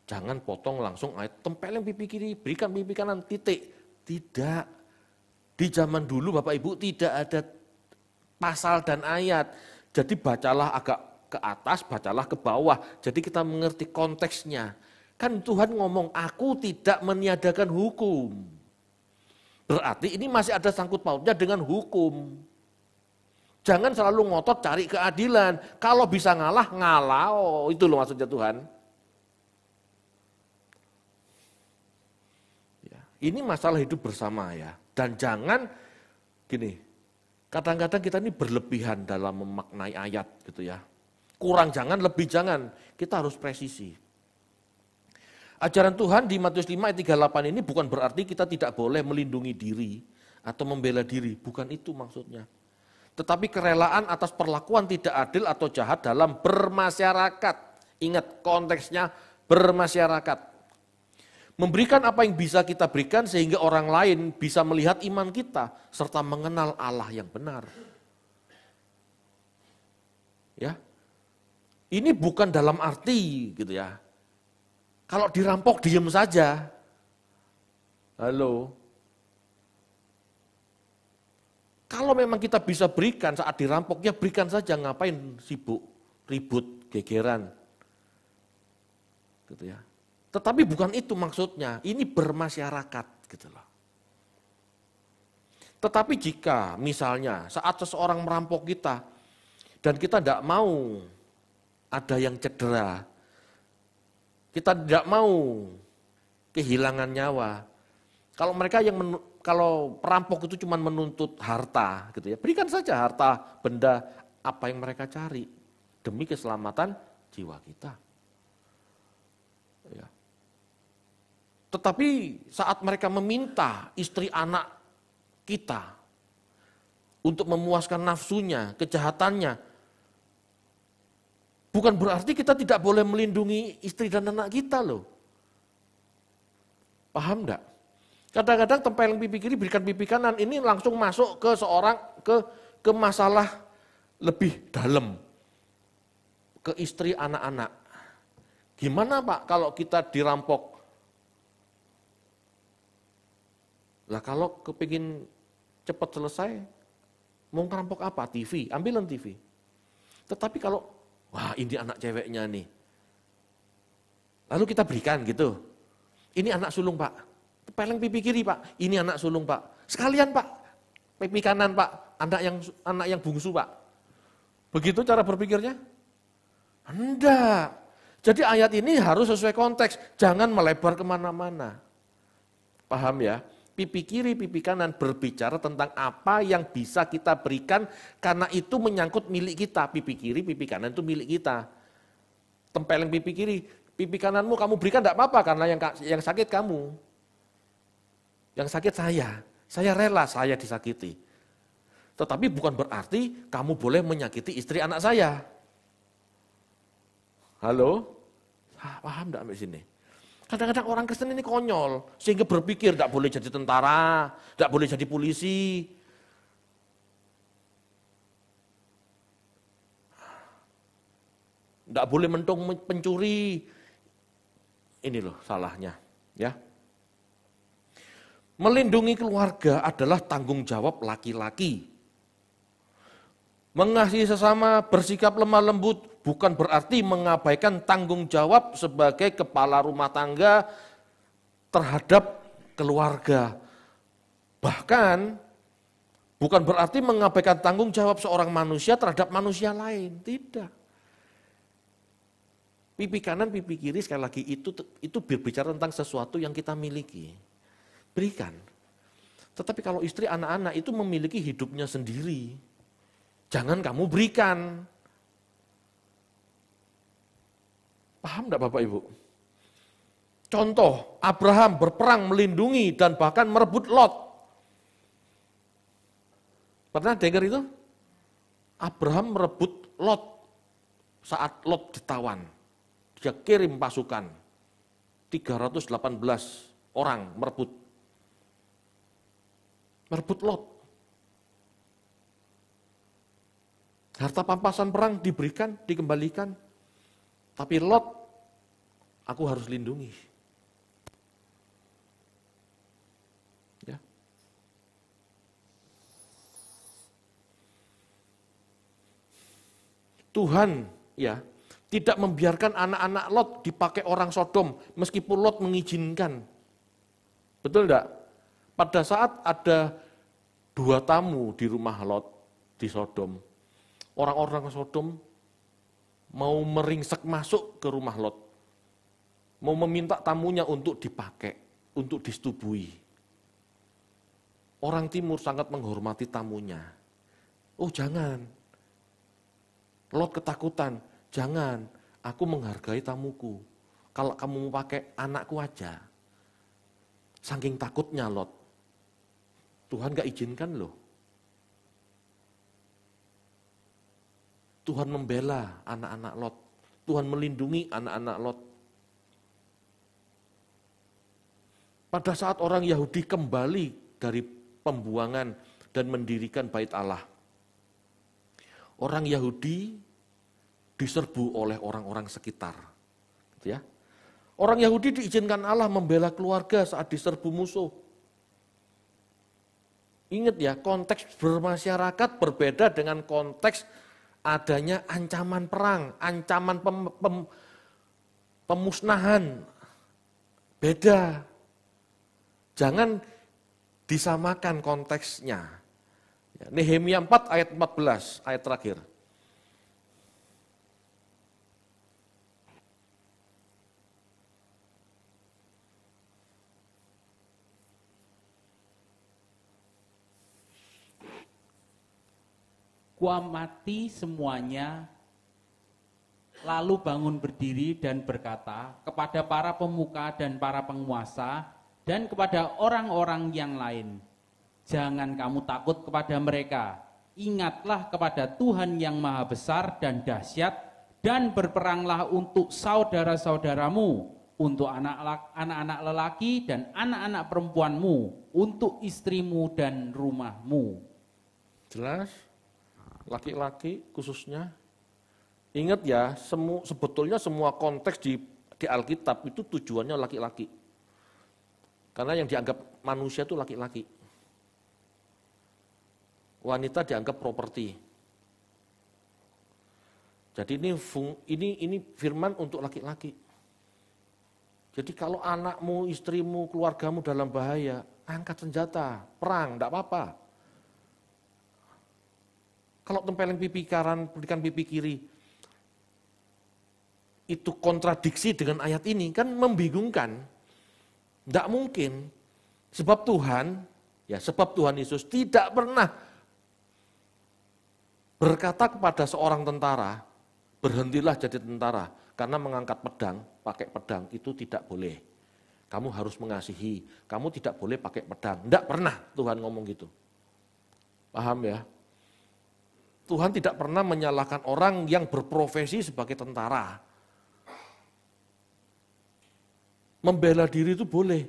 Jangan potong langsung ayat tempelin pipi kiri, berikan pipi kanan, titik. Tidak. Di zaman dulu Bapak Ibu tidak ada pasal dan ayat. Jadi bacalah agak ke atas, bacalah ke bawah. Jadi kita mengerti konteksnya. Kan Tuhan ngomong, aku tidak meniadakan hukum. Berarti ini masih ada sangkut pautnya dengan hukum. Jangan selalu ngotot cari keadilan. Kalau bisa ngalah, ngalah. Oh, itu loh maksudnya Tuhan. Ya, ini masalah hidup bersama ya. Dan jangan gini, Kadang-kadang kita ini berlebihan dalam memaknai ayat gitu ya. Kurang jangan, lebih jangan. Kita harus presisi. Ajaran Tuhan di Matius 5 ayat 38 ini bukan berarti kita tidak boleh melindungi diri atau membela diri, bukan itu maksudnya. Tetapi kerelaan atas perlakuan tidak adil atau jahat dalam bermasyarakat. Ingat konteksnya bermasyarakat. Memberikan apa yang bisa kita berikan sehingga orang lain bisa melihat iman kita serta mengenal Allah yang benar. Ya. Ini bukan dalam arti gitu ya. Kalau dirampok diem saja. Halo. Kalau memang kita bisa berikan saat dirampok ya berikan saja ngapain sibuk ribut gegeran. Gitu ya. Tetapi bukan itu maksudnya, ini bermasyarakat gitu loh. Tetapi jika misalnya saat seseorang merampok kita dan kita tidak mau ada yang cedera, kita tidak mau kehilangan nyawa. Kalau mereka yang men, kalau perampok itu cuma menuntut harta gitu ya, berikan saja harta, benda apa yang mereka cari demi keselamatan jiwa kita. Tetapi saat mereka meminta istri anak kita untuk memuaskan nafsunya, kejahatannya, bukan berarti kita tidak boleh melindungi istri dan anak kita loh. Paham enggak? Kadang-kadang tempel yang pipi kiri berikan pipi kanan ini langsung masuk ke seorang ke ke masalah lebih dalam ke istri anak-anak. Gimana Pak kalau kita dirampok Lah kalau kepingin cepat selesai, mau ngerampok apa? TV, ambilan TV. Tetapi kalau, wah ini anak ceweknya nih. Lalu kita berikan gitu. Ini anak sulung pak. Peleng pipi kiri pak, ini anak sulung pak. Sekalian pak, pipi kanan pak, anak yang anak yang bungsu pak. Begitu cara berpikirnya? Anda. Jadi ayat ini harus sesuai konteks, jangan melebar kemana-mana. Paham ya? pipi kiri, pipi kanan berbicara tentang apa yang bisa kita berikan karena itu menyangkut milik kita. Pipi kiri, pipi kanan itu milik kita. Tempeleng pipi kiri, pipi kananmu kamu berikan tidak apa-apa karena yang yang sakit kamu. Yang sakit saya, saya rela saya disakiti. Tetapi bukan berarti kamu boleh menyakiti istri anak saya. Halo? Paham tidak sampai sini? Kadang-kadang orang Kristen ini konyol, sehingga berpikir tidak boleh jadi tentara, tidak boleh jadi polisi. Tidak boleh mentung pencuri. Ini loh salahnya. ya. Melindungi keluarga adalah tanggung jawab laki-laki. Mengasihi sesama, bersikap lemah lembut, bukan berarti mengabaikan tanggung jawab sebagai kepala rumah tangga terhadap keluarga. Bahkan bukan berarti mengabaikan tanggung jawab seorang manusia terhadap manusia lain, tidak. Pipi kanan, pipi kiri sekali lagi itu itu berbicara tentang sesuatu yang kita miliki. Berikan. Tetapi kalau istri anak-anak itu memiliki hidupnya sendiri, jangan kamu berikan. Paham tidak Bapak Ibu? Contoh, Abraham berperang melindungi dan bahkan merebut Lot. Pernah dengar itu? Abraham merebut Lot saat Lot ditawan. Dia kirim pasukan 318 orang merebut. Merebut Lot. Harta pampasan perang diberikan, dikembalikan, tapi Lot, aku harus lindungi. Ya. Tuhan ya tidak membiarkan anak-anak Lot dipakai orang Sodom meskipun Lot mengizinkan. Betul enggak? Pada saat ada dua tamu di rumah Lot di Sodom, orang-orang Sodom mau meringsek masuk ke rumah Lot. Mau meminta tamunya untuk dipakai, untuk disetubuhi. Orang timur sangat menghormati tamunya. Oh jangan. Lot ketakutan, jangan. Aku menghargai tamuku. Kalau kamu mau pakai anakku aja. Saking takutnya Lot. Tuhan gak izinkan loh. Tuhan membela anak-anak Lot. Tuhan melindungi anak-anak Lot. Pada saat orang Yahudi kembali dari pembuangan dan mendirikan bait Allah. Orang Yahudi diserbu oleh orang-orang sekitar. Gitu ya. Orang Yahudi diizinkan Allah membela keluarga saat diserbu musuh. Ingat ya, konteks bermasyarakat berbeda dengan konteks adanya ancaman perang, ancaman pem, pem, pemusnahan. Beda. Jangan disamakan konteksnya. Ya, Nehemia 4 ayat 14, ayat terakhir. kuamati semuanya, lalu bangun berdiri dan berkata kepada para pemuka dan para penguasa dan kepada orang-orang yang lain, jangan kamu takut kepada mereka, ingatlah kepada Tuhan yang maha besar dan dahsyat dan berperanglah untuk saudara-saudaramu, untuk anak-anak lelaki dan anak-anak perempuanmu, untuk istrimu dan rumahmu. Jelas? laki-laki khususnya, ingat ya, semu, sebetulnya semua konteks di, di Alkitab itu tujuannya laki-laki. Karena yang dianggap manusia itu laki-laki. Wanita dianggap properti. Jadi ini fung, ini ini firman untuk laki-laki. Jadi kalau anakmu, istrimu, keluargamu dalam bahaya, angkat senjata, perang, tidak apa-apa. Kalau tempeleng pipi kanan, berikan pipi kiri, itu kontradiksi dengan ayat ini kan membingungkan. Tidak mungkin. Sebab Tuhan, ya sebab Tuhan Yesus tidak pernah berkata kepada seorang tentara, berhentilah jadi tentara karena mengangkat pedang, pakai pedang itu tidak boleh. Kamu harus mengasihi, kamu tidak boleh pakai pedang. Tidak pernah Tuhan ngomong gitu. Paham ya? Tuhan tidak pernah menyalahkan orang yang berprofesi sebagai tentara. Membela diri itu boleh,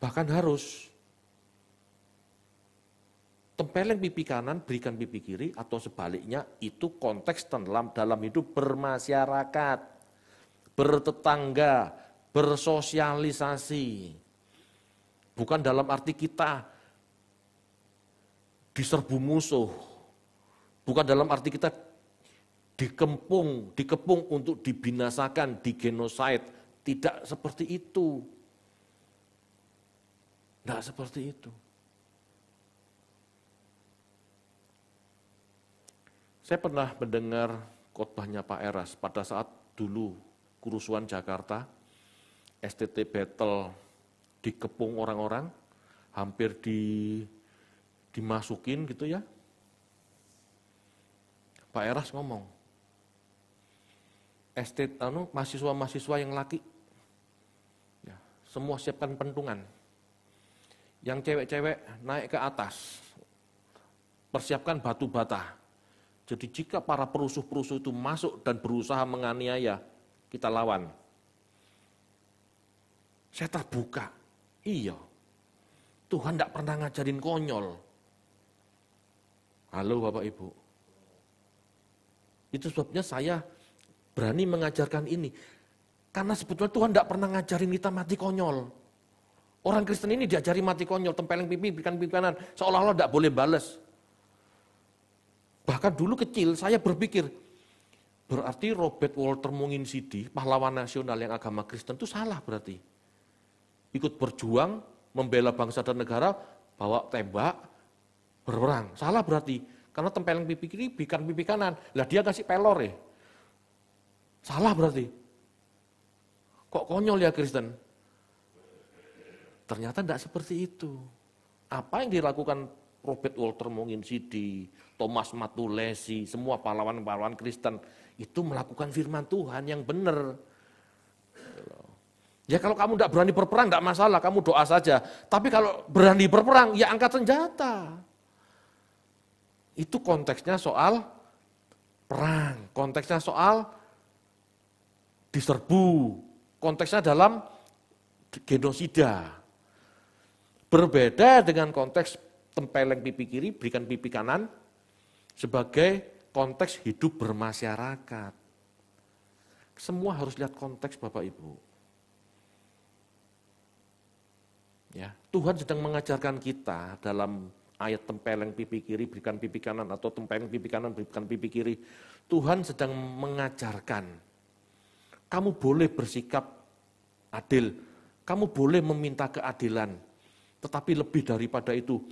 bahkan harus. Tempeleng pipi kanan, berikan pipi kiri, atau sebaliknya, itu konteks dalam, dalam hidup bermasyarakat, bertetangga, bersosialisasi. Bukan dalam arti kita diserbu musuh, Bukan dalam arti kita dikempung, dikepung untuk dibinasakan, di digenosaid. Tidak seperti itu. Tidak seperti itu. Saya pernah mendengar khotbahnya Pak Eras pada saat dulu kerusuhan Jakarta, STT battle dikepung orang-orang, hampir di dimasukin gitu ya Pak Eras ngomong, estate anu mahasiswa-mahasiswa yang laki, ya, semua siapkan pentungan. Yang cewek-cewek naik ke atas, persiapkan batu bata. Jadi jika para perusuh-perusuh itu masuk dan berusaha menganiaya, kita lawan. Saya terbuka. Iya. Tuhan tidak pernah ngajarin konyol. Halo Bapak Ibu. Itu sebabnya saya berani mengajarkan ini. Karena sebetulnya Tuhan tidak pernah ngajarin kita mati konyol. Orang Kristen ini diajari mati konyol, tempeleng pipi, pipi kanan, seolah-olah tidak boleh bales. Bahkan dulu kecil saya berpikir, berarti Robert Walter Mungin Sidi, pahlawan nasional yang agama Kristen itu salah berarti. Ikut berjuang, membela bangsa dan negara, bawa tembak, berperang. Salah berarti. Karena tempeleng pipi kiri, bukan pipi kanan. Lah dia kasih pelor ya. Salah berarti. Kok konyol ya Kristen? Ternyata tidak seperti itu. Apa yang dilakukan Robert Walter Monginsidi, Thomas Matulesi, semua pahlawan-pahlawan Kristen, itu melakukan firman Tuhan yang benar. Ya kalau kamu tidak berani berperang tidak masalah, kamu doa saja. Tapi kalau berani berperang, ya angkat senjata. Itu konteksnya soal perang, konteksnya soal diserbu, konteksnya dalam genosida. Berbeda dengan konteks tempeleng pipi kiri, berikan pipi kanan sebagai konteks hidup bermasyarakat. Semua harus lihat konteks Bapak Ibu. Ya, Tuhan sedang mengajarkan kita dalam ayat tempeleng pipi kiri, berikan pipi kanan, atau tempeleng pipi kanan, berikan pipi kiri. Tuhan sedang mengajarkan, kamu boleh bersikap adil, kamu boleh meminta keadilan, tetapi lebih daripada itu,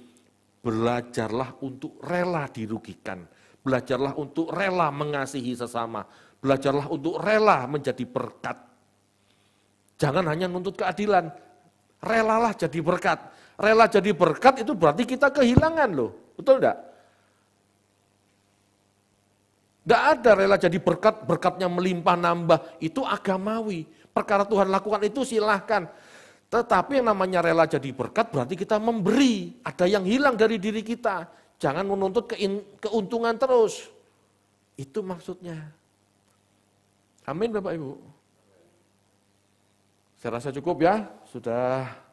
belajarlah untuk rela dirugikan, belajarlah untuk rela mengasihi sesama, belajarlah untuk rela menjadi berkat. Jangan hanya nuntut keadilan, relalah jadi berkat Rela jadi berkat itu berarti kita kehilangan loh. Betul enggak? Enggak ada rela jadi berkat, berkatnya melimpah nambah. Itu agamawi. Perkara Tuhan lakukan itu silahkan. Tetapi yang namanya rela jadi berkat berarti kita memberi. Ada yang hilang dari diri kita. Jangan menuntut keuntungan terus. Itu maksudnya. Amin Bapak Ibu. Saya rasa cukup ya. Sudah